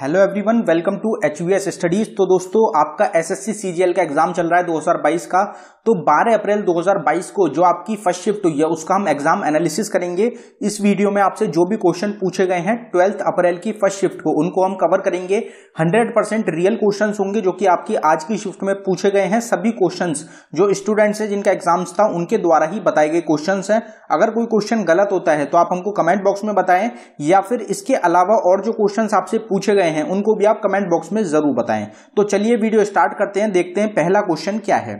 hello everyone welcome to H V S studies तो दोस्तों आपका एसएससी सीजीएल का एग्जाम चल रहा है 2022 का तो 12 अप्रैल 2022 को जो आपकी फर्स्ट शिफ्ट हुई है उसका हम एग्जाम एनालिसिस करेंगे इस वीडियो में आपसे जो भी क्वेश्चन पूछे गए हैं ट्वेल्थ अप्रैल की फर्स्ट शिफ्ट को उनको हम कवर करेंगे हंड्रेड रियल क्वेश्चन होंगे जो कि आपकी आज की शिफ्ट में पूछे गए हैं सभी क्वेश्चन जो स्टूडेंट्स है जिनका एग्जाम्स था उनके द्वारा ही बताए गए क्वेश्चन है अगर कोई क्वेश्चन गलत होता है तो आप हमको कमेंट बॉक्स में बताएं या फिर इसके अलावा और जो क्वेश्चन आपसे पूछे गए गए हैं उनको भी आप कमेंट बॉक्स में जरूर बताएं तो चलिए वीडियो स्टार्ट करते हैं देखते हैं पहला क्वेश्चन क्या है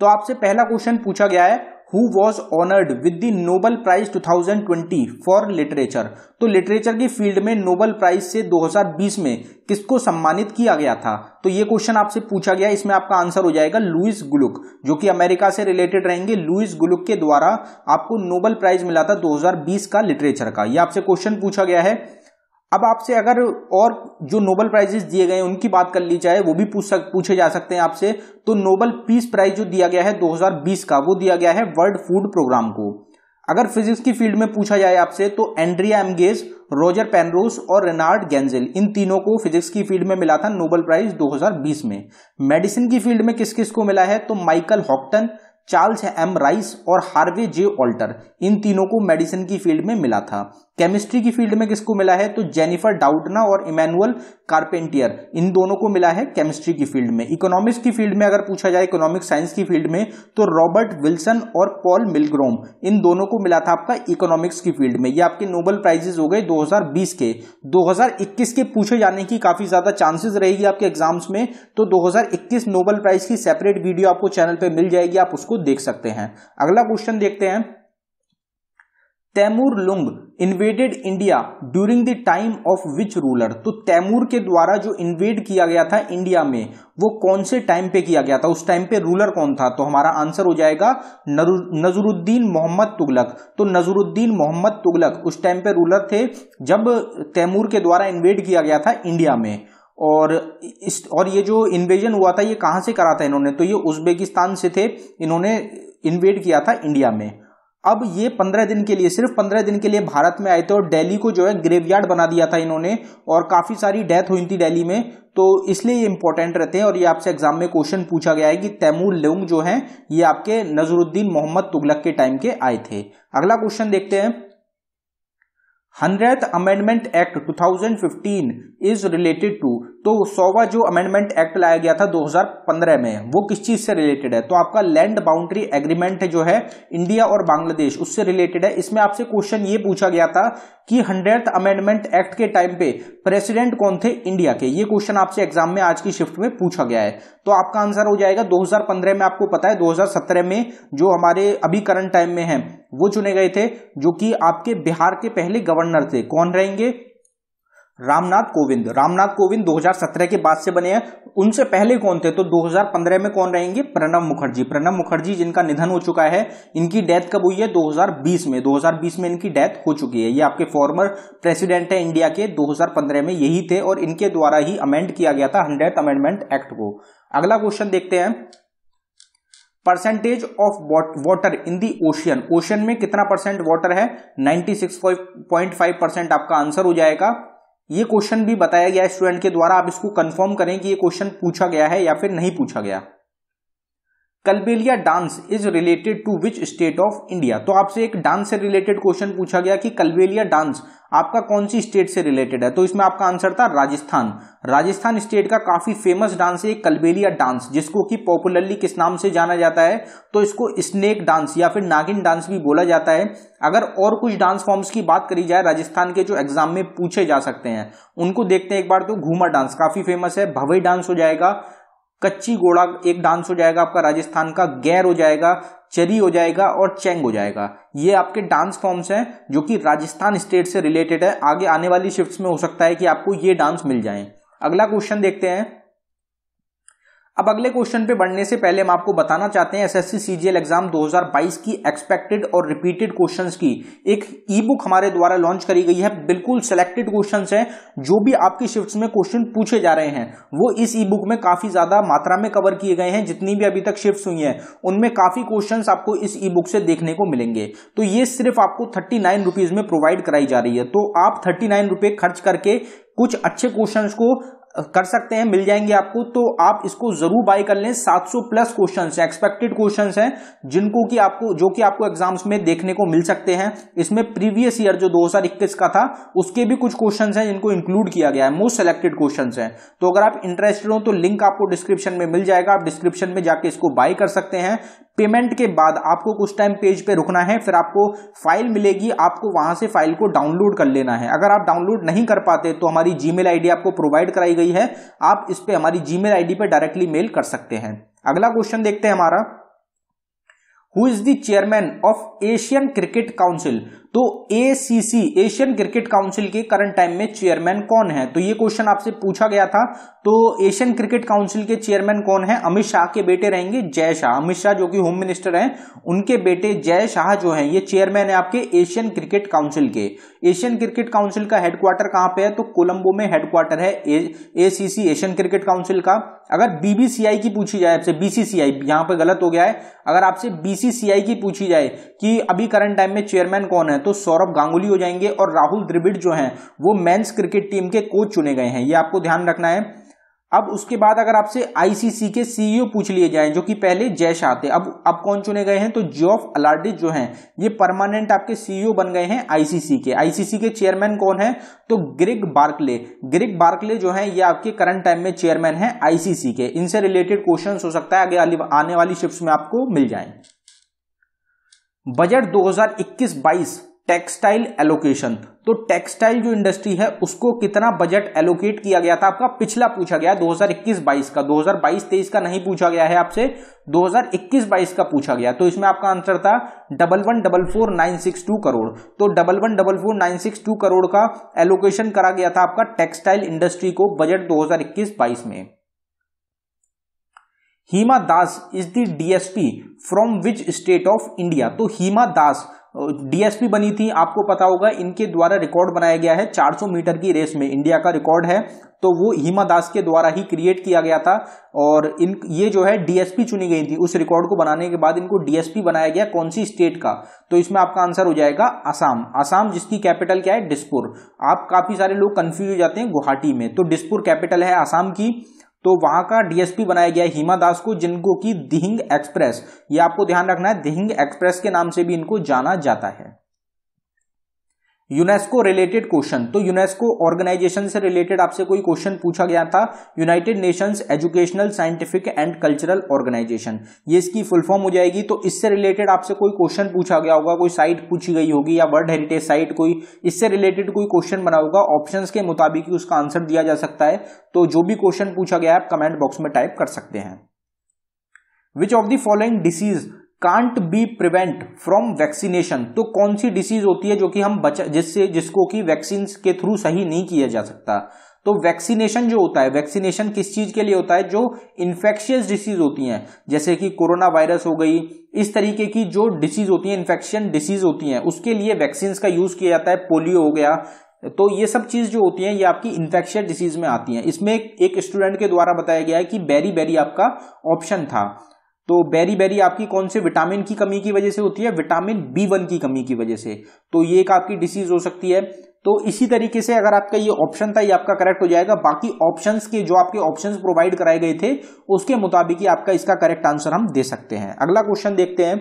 तो आपसे पहला क्वेश्चन पूछा गया है who was honoured with the Nobel prize 2020 for literature तो लिटरेचर की फील्ड में नोबल प्राइज से 2020 में किसको सम्मानित किया गया था तो ये क्वेश्चन आपसे पूछा गया इसमें आपका आंसर हो जाएगा लुइस ग्लुक जो कि अमेरिका से रिलेटेड रहेंगे लुइस ग्लुक के द्वारा आपको नोबल प्राइज मिला था 2020 का लिटरेचर का यह आपसे क्वेश्चन पूछा गया है अब आपसे अगर और जो नोबल प्राइजेस दिए गए उनकी बात कर ली जाए वो भी पूछ सक पूछे जा सकते हैं आपसे तो नोबल पीस प्राइज जो दिया गया है 2020 का वो दिया गया है वर्ल्ड फूड प्रोग्राम को अगर फिजिक्स की फील्ड में पूछा जाए आपसे तो एंड्रिया एमगेज रोजर पेनरोस और रेनार्ड गेंजिल इन तीनों को फिजिक्स की फील्ड में मिला था नोबल प्राइज 2020 में मेडिसिन की फील्ड में किस किस को मिला है तो Michael Houghton Charles M Rice और हार्वे जे ऑल्टर इन तीनों को मेडिसिन की फील्ड में मिला था केमिस्ट्री की फील्ड में किसको मिला है तो जेनिफर डाउटना और इमैनुअल कार्पेंटियर इन दोनों को मिला है केमिस्ट्री की फील्ड में इकोनॉमिक्स की फील्ड में अगर पूछा जाए इकोनॉमिक साइंस की फील्ड में तो रॉबर्ट विल्सन और पॉल मिलग्रोम इन दोनों को मिला था आपका इकोनॉमिक्स की फील्ड में ये आपके नोबल प्राइजेस हो गए 2020 के 2021 के पूछे जाने की काफी ज्यादा चांसेस रहेगी आपके एग्जाम्स में तो दो नोबल प्राइज की सेपरेट वीडियो आपको चैनल पर मिल जाएगी आप उसको देख सकते हैं अगला क्वेश्चन देखते हैं Timur Lang invaded India during the time of which ruler तो तैमूर के द्वारा जो इन्वेड किया गया था इंडिया में वो कौन से टाइम पे किया गया था उस टाइम पे रूलर कौन था तो हमारा आंसर हो जाएगा नजरुद्दीन मोहम्मद तुगलक तो नजरुद्दीन मोहम्मद तुगलक उस टाइम पे रूलर थे जब तैमूर के द्वारा इन्वेड किया गया था इंडिया में और इस और ये जो इन्वेजन हुआ था ये कहाँ से करा था इन्होंने तो ये उज्बेकिस्तान से थे इन्होंने इन्वेड किया था इंडिया में अब ये पंद्रह दिन के लिए सिर्फ पंद्रह दिन के लिए भारत में आए थे और दिल्ली को जो है ग्रेवयार्ड बना दिया था इन्होंने और काफ़ी सारी डेथ हुई थी दिल्ली में तो इसलिए ये इंपॉर्टेंट रहते हैं और ये आपसे एग्जाम में क्वेश्चन पूछा गया है कि तैमूर लेंग जो है ये आपके नजरुद्दीन मोहम्मद तुगलक के टाइम के आए थे अगला क्वेश्चन देखते हैं hundred amendment act 2015 is related to तो सौवा जो अमेंडमेंट एक्ट लाया गया था 2015 में वो किस चीज से रिलेटेड है तो आपका लैंड बाउंड्री एग्रीमेंट जो है इंडिया और बांग्लादेश उससे रिलेटेड है इसमें आपसे क्वेश्चन ये पूछा गया था कि हंड्रेड अमेंडमेंट एक्ट के टाइम पे प्रेसिडेंट कौन थे इंडिया के ये क्वेश्चन आपसे एग्जाम में आज की शिफ्ट में पूछा गया है तो आपका आंसर हो जाएगा 2015 में आपको पता है 2017 में जो हमारे अभी करंट टाइम में है वो चुने गए थे जो कि आपके बिहार के पहले गवर्नर थे कौन रहेंगे रामनाथ कोविंद रामनाथ कोविंद 2017 के बाद से बने हैं उनसे पहले कौन थे तो 2015 में कौन रहेंगे प्रणब मुखर्जी प्रणब मुखर्जी जिनका निधन हो चुका है इनकी डेथ कब हुई है 2020 में 2020 में इनकी डेथ हो चुकी है ये आपके फॉर्मर प्रेसिडेंट है इंडिया के 2015 में यही थे और इनके द्वारा ही अमेंड किया गया था हंड्रेड अमेंडमेंट एक्ट को अगला क्वेश्चन देखते हैं percentage of water in the ocean ocean में कितना परसेंट वाटर है 96.5 परसेंट आपका आंसर हो जाएगा ये क्वेश्चन भी बताया गया स्टूडेंट के द्वारा आप इसको कंफर्म करें कि ये क्वेश्चन पूछा गया है या फिर नहीं पूछा गया Kalbelia dance is related to which state of India तो आपसे एक डांस से रिलेटेड क्वेश्चन पूछा गया कि कलबेलिया डांस आपका कौन सी स्टेट से रिलेटेड है तो इसमें आपका आंसर था राजस्थान राजस्थान स्टेट का काफी फेमस डांस है कलबेलिया डांस जिसको कि पॉपुलरली किस नाम से जाना जाता है तो इसको स्नेक डांस या फिर नागिन डांस भी बोला जाता है अगर और कुछ डांस फॉर्म्स की बात करी जाए राजस्थान के जो एग्जाम में पूछे जा सकते हैं उनको देखते हैं एक बार तो घूमा डांस काफी फेमस है भवई डांस हो जाएगा कच्ची घोड़ा एक डांस हो जाएगा आपका राजस्थान का गैर हो जाएगा चरी हो जाएगा और चेंग हो जाएगा ये आपके डांस फॉर्म्स हैं जो कि राजस्थान स्टेट से रिलेटेड है आगे आने वाली शिफ्ट्स में हो सकता है कि आपको ये डांस मिल जाए अगला क्वेश्चन देखते हैं अब अगले क्वेश्चन पे बढ़ने से पहले हम आपको बताना चाहते हैं एसएससी सीजीएल एग्जाम 2022 की एक्सपेक्टेड और रिपीटेड क्वेश्चंस की एक ई बुक हमारे द्वारा लॉन्च करी गई है बिल्कुल सिलेक्टेड क्वेश्चंस हैं जो भी आपकी शिफ्ट्स में क्वेश्चन पूछे जा रहे हैं वो इस ई बुक में काफी ज्यादा मात्रा में कवर किए गए हैं जितनी भी अभी तक शिफ्ट हुई हैं उनमें काफी क्वेश्चन आपको इस ई बुक से देखने को मिलेंगे तो ये सिर्फ आपको थर्टी में प्रोवाइड कराई जा रही है तो आप थर्टी खर्च करके कुछ अच्छे क्वेश्चंस को कर सकते हैं मिल जाएंगे आपको तो आप इसको जरूर बाय कर लें 700 प्लस क्वेश्चन एक्सपेक्टेड क्वेश्चन हैं जिनको कि आपको जो कि आपको एग्जाम्स में देखने को मिल सकते हैं इसमें प्रीवियस ईयर जो 2021 का था उसके भी कुछ क्वेश्चन हैं जिनको इंक्लूड किया गया है मोस्ट सेलेक्टेड क्वेश्चन हैं तो अगर आप इंटरेस्टेड हो तो लिंक आपको डिस्क्रिप्शन में मिल जाएगा आप डिस्क्रिप्शन में जाके इसको बाय कर सकते हैं पेमेंट के बाद आपको कुछ टाइम पेज पे रुकना है फिर आपको फाइल मिलेगी आपको वहां से फाइल को डाउनलोड कर लेना है अगर आप डाउनलोड नहीं कर पाते तो हमारी जीमेल आईडी आपको प्रोवाइड कराई गई है आप इस पर हमारी जीमेल आईडी पर डायरेक्टली मेल कर सकते हैं अगला क्वेश्चन देखते हैं हमारा who is the chairman of Asian cricket Council तो एसीसी एशियन क्रिकेट काउंसिल के करंट टाइम में चेयरमैन कौन है तो ये क्वेश्चन आपसे पूछा गया था तो एशियन क्रिकेट काउंसिल के चेयरमैन कौन है अमित शाह के बेटे रहेंगे जय शाह अमित शाह जो कि होम मिनिस्टर हैं उनके बेटे जय शाह जो हैं ये चेयरमैन है आपके एशियन क्रिकेट काउंसिल के एशियन क्रिकेट काउंसिल का हेडक्वार्टर कहां पर है तो कोलंबो में हेडक्वार्टर है एसीसी एशियन क्रिकेट काउंसिल का अगर बीबीसीआई की पूछी जाए आपसे बीसीसीआई यहां पर गलत हो गया है अगर आपसे बीसीसीआई की पूछी जाए कि अभी करंट टाइम में चेयरमैन कौन है तो सौरभ गांगुली हो जाएंगे और राहुल द्रिविड जो हैं वो मेंस क्रिकेट टीम के कोच चुने गए हैं ये आपको ध्यान रखना है अब उसके बाद अगर आपसे आईसीसी के सीईओ e पूछ लिए जाएं जो कि पहले जय शाह थे अब अब कौन चुने गए हैं तो जॉफ अलार्डिस जो हैं ये परमानेंट आपके सीईओ e बन गए हैं आईसीसी के आईसीसी के चेयरमैन कौन है तो ग्रिग बार्कले ग्रिग बार्कले जो हैं ये आपके करंट टाइम में चेयरमैन हैं आईसीसी के इनसे रिलेटेड क्वेश्चन हो सकता है आगे आने वाली शिफ्ट में आपको मिल जाए बजट 2021-22 टेक्सटाइल एलोकेशन तो टेक्सटाइल जो इंडस्ट्री है उसको कितना बजट एलोकेट किया गया था आपका पिछला पूछा गया 2021-22 का 2022-23 का नहीं पूछा गया है आपसे 2021-22 का पूछा गया तो इसमें आपका आंसर था double one double four nine six two crore तो double one double four nine six two crore का एलोकेशन करा गया था आपका टेक्सटाइल इंडस्ट्री को बजट 2021-22 में Hima Das is the DSP from which state of India तो हीमा दास डीएसपी बनी थी आपको पता होगा इनके द्वारा रिकॉर्ड बनाया गया है 400 मीटर की रेस में इंडिया का रिकॉर्ड है तो वो हिमा दास के द्वारा ही क्रिएट किया गया था और इन ये जो है डीएसपी चुनी गई थी उस रिकॉर्ड को बनाने के बाद इनको डीएसपी बनाया गया कौन सी स्टेट का तो इसमें आपका आंसर हो जाएगा आसाम आसाम जिसकी कैपिटल क्या है डिस्पुर आप काफी सारे लोग कंफ्यूज हो जाते हैं गुवाहाटी में तो डिस्पुर कैपिटल है आसाम की तो वहां का डीएसपी बनाया गया है हिमा दास को जिनको कि दिहिंग एक्सप्रेस ये आपको ध्यान रखना है दिहिंग एक्सप्रेस के नाम से भी इनको जाना जाता है यूनेस्को रिलेटेड क्वेश्चन तो यूनेस्को ऑर्गेनाइजेशन से रिलेटेड आपसे कोई क्वेश्चन पूछा गया था United Nations Educational Scientific and Cultural Organisation ये इसकी फुल फॉर्म हो जाएगी तो इससे रिलेटेड आपसे कोई क्वेश्चन पूछा गया होगा कोई साइट पूछी गई होगी या वर्ल्ड हेरिटेज साइट कोई इससे रिलेटेड कोई क्वेश्चन बना होगा ऑप्शन के मुताबिक ही उसका आंसर दिया जा सकता है तो जो भी क्वेश्चन पूछा गया आप कमेंट बॉक्स में टाइप कर सकते हैं which of the following disease can't be prevent from vaccination तो कौन सी डिसीज होती है जो कि हम बचा जिससे जिसको कि वैक्सीन के थ्रू सही नहीं किया जा सकता तो वैक्सीनेशन जो होता है वैक्सीनेशन किस चीज के लिए होता है जो इन्फेक्शियस डिसीज होती हैं जैसे कि कोरोना वायरस हो गई इस तरीके की जो डिसीज होती है इन्फेक्शन डिसीज होती हैं उसके लिए वैक्सीन का यूज किया जाता है पोलियो हो गया तो ये सब चीज जो होती है ये आपकी इन्फेक्शियस डिसीज में आती है इसमें एक स्टूडेंट के द्वारा बताया गया है कि बेरी बेरी आपका ऑप्शन था तो बेरी बेरी आपकी कौन से विटामिन की कमी की वजह से होती है विटामिन बी वन की कमी की वजह से तो ये एक आपकी डिसीज हो सकती है तो इसी तरीके से अगर आपका ये ऑप्शन था ये आपका करेक्ट हो जाएगा बाकी ऑप्शंस के जो आपके ऑप्शंस प्रोवाइड कराए गए थे उसके मुताबिक ही आपका इसका करेक्ट आंसर हम दे सकते हैं अगला क्वेश्चन देखते हैं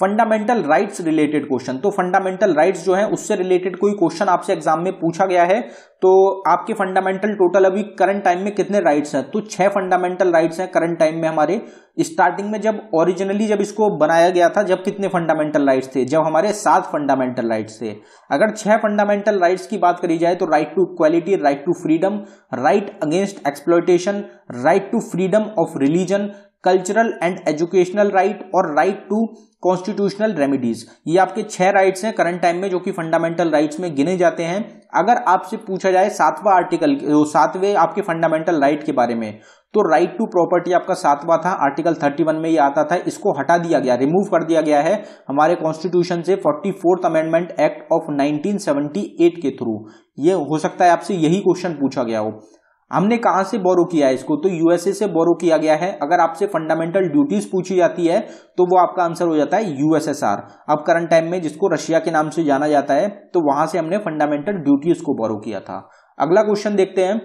फंडामेंटल राइट्स रिलेटेड क्वेश्चन तो फंडामेंटल राइट्स जो है उससे रिलेटेड कोई क्वेश्चन आपसे एग्जाम में पूछा गया है तो आपके फंडामेंटल टोटल अभी करंट टाइम में कितने राइट्स हैं तो छह फंडामेंटल राइट्स हैं करंट टाइम में हमारे स्टार्टिंग में जब ओरिजिनली जब इसको बनाया गया था जब कितने फंडामेंटल राइट्स थे जब हमारे सात फंडामेंटल राइट्स थे अगर छह फंडामेंटल राइट्स की बात करी जाए तो right to equality right to freedom right against exploitation right to freedom of religion cultural and educational right और राइट टू कॉन्स्टिट्यूशनल रेमिडीज ये आपके छह राइट्स हैं करंट टाइम में जो कि फंडामेंटल राइट्स में गिने जाते हैं अगर आपसे पूछा जाए सातवां आर्टिकल सातवें आपके फंडामेंटल राइट के बारे में तो राइट टू प्रॉपर्टी आपका सातवां था आर्टिकल 31 में ये आता था इसको हटा दिया गया रिमूव कर दिया गया है हमारे कॉन्स्टिट्यूशन से forty fourth amendment act of 1978 के थ्रू ये हो सकता है आपसे यही क्वेश्चन पूछा गया हो हमने कहां से बोरो किया है इसको तो यूएसए से बोरो किया गया है अगर आपसे फंडामेंटल ड्यूटीज पूछी जाती है तो वो आपका आंसर हो जाता है यूएसएसआर अब करंट टाइम में जिसको रशिया के नाम से जाना जाता है तो वहां से हमने फंडामेंटल ड्यूटीज को बोरो किया था अगला क्वेश्चन देखते हैं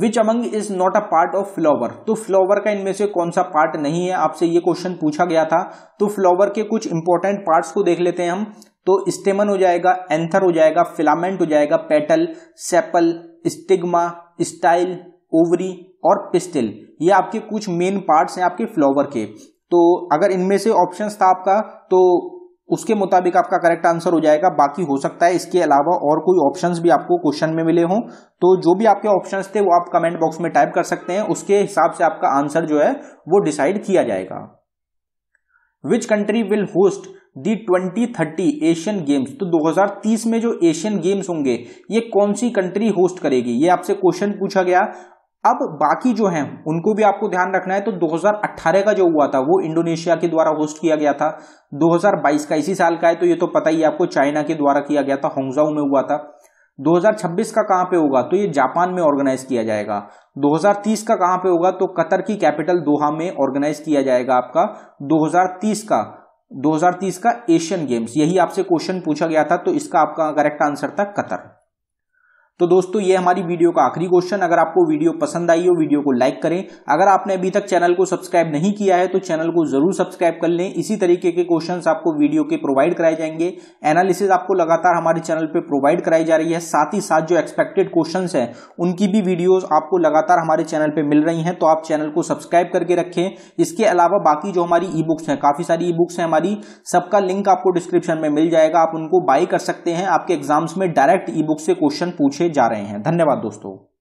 which among is not a part of flower तो फ्लॉवर का इनमें से कौन सा पार्ट नहीं है आपसे ये क्वेश्चन पूछा गया था तो फ्लॉवर के कुछ इंपॉर्टेंट पार्ट को देख लेते हैं हम तो स्टेमन हो जाएगा एंथर हो जाएगा फिलामेंट हो जाएगा petal sepal stigma style ovary और पिस्टिल ये आपके कुछ मेन पार्ट्स हैं आपके फ्लावर के तो अगर इनमें से ऑप्शन था आपका तो उसके मुताबिक आपका करेक्ट आंसर हो जाएगा बाकी हो सकता है इसके अलावा और कोई ऑप्शंस भी आपको क्वेश्चन में मिले हों तो जो भी आपके ऑप्शंस थे वो आप कमेंट बॉक्स में टाइप कर सकते हैं उसके हिसाब से आपका आंसर जो है वो डिसाइड किया जाएगा which country will host the twenty thirty Asian Games तो 2030 में जो एशियन गेम्स होंगे ये कौन सी कंट्री होस्ट करेगी ये आपसे क्वेश्चन पूछा गया अब बाकी जो हैं उनको भी आपको ध्यान रखना है तो 2018 का जो हुआ था वो इंडोनेशिया के द्वारा होस्ट किया गया था 2022 का इसी साल का है तो ये तो पता ही आपको चाइना के द्वारा किया गया था होंगजाऊ में हुआ था 2026 का कहां पे होगा तो ये जापान में ऑर्गेनाइज किया जाएगा 2030 का कहां पे होगा तो कतर की कैपिटल दोहा में ऑर्गेनाइज किया जाएगा आपका 2030 का 2030 का एशियन गेम्स यही आपसे क्वेश्चन पूछा गया था तो इसका आपका करेक्ट आंसर था कतर तो दोस्तों ये हमारी वीडियो का आखिरी क्वेश्चन अगर आपको वीडियो पसंद आई हो वीडियो को लाइक करें अगर आपने अभी तक चैनल को सब्सक्राइब नहीं किया है तो चैनल को जरूर सब्सक्राइब कर लें इसी तरीके के क्वेश्चन आपको वीडियो के प्रोवाइड कराए जाएंगे एनालिसिस आपको लगातार हमारे चैनल पर प्रोवाइड कराई जा रही है साथ ही साथ जो एक्सपेक्टेड क्वेश्चन है उनकी भी वीडियोज आपको लगातार हमारे चैनल पर मिल रही है तो आप चैनल को सब्सक्राइब करके रखें इसके अलावा बाकी जो हमारी ई बुक्स हैं काफी सारी ई बुक्स हैं हमारी सबका लिंक आपको डिस्क्रिप्शन में मिल जाएगा आप उनको बाय कर सकते हैं आपके एग्जाम्स में डायरेक्ट ई बुक से क्वेश्चन पूछे जा रहे हैं धन्यवाद दोस्तों